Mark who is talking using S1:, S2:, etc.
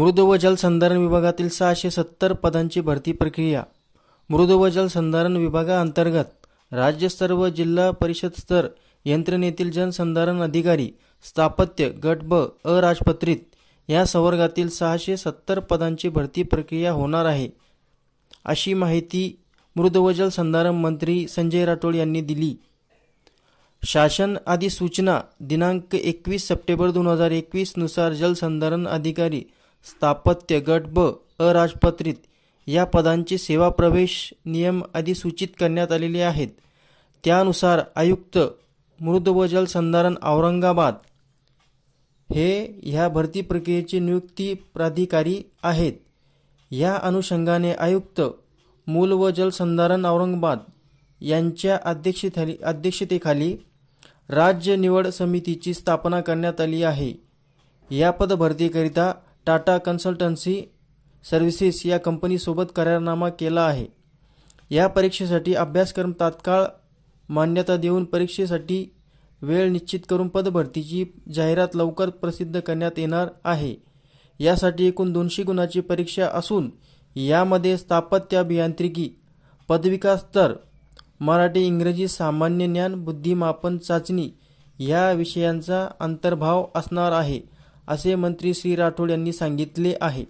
S1: मृद व जलसंधारण विभागातील सहाशे सत्तर पदांची भरती प्रक्रिया मृद व जलसंधारण विभागाअंतर्गत राज्यस्तर व जिल्हा परिषद स्तर यंत्रणेतील जनसंधारण अधिकारी स्थापत्य गट ब अराजपत्रित या संवर्गातील सहाशे सत्तर पदांची भरती प्रक्रिया होणार आहे अशी माहिती मृद व जलसंधारण मंत्री संजय राठोड यांनी दिली शासन अधिसूचना दिनांक एकवीस सप्टेंबर दोन हजार एकवीसनुसार जलसंधारण अधिकारी स्थापत्य गट ब अराजपत्रित या पदांची सेवा प्रवेश नियम आदी सूचित करण्यात आलेले आहेत त्यानुसार आयुक्त मृद व जलसंधारण औरंगाबाद हे ह्या भरती प्रक्रियेचे नियुक्ती प्राधिकारी आहेत या अनुषंगाने आयुक्त मूल व जलसंधारण औरंगाबाद यांच्या अध्यक्षतेखाली अध्यक्षतेखाली राज्य निवड समितीची स्थापना करण्यात आली आहे या पदभरतीकरिता टाटा कन्सल्टन्सी सर्व्हिसेस या कंपनीसोबत करारनामा केला आहे या परीक्षेसाठी अभ्यासक्रम तात्काळ मान्यता देऊन परीक्षेसाठी वेळ निश्चित करून पदभरतीची जाहिरात लवकर प्रसिद्ध करण्यात येणार आहे यासाठी एकूण दोनशे गुणाची परीक्षा असून यामध्ये स्थापत्य अभियांत्रिकी पदविका स्तर मराठी इंग्रजी सामान्य ज्ञान बुद्धिमापन चाचणी या विषयांचा अंतर्भाव असणार आहे असे मंत्री श्री राठोड यांनी सांगितले आहे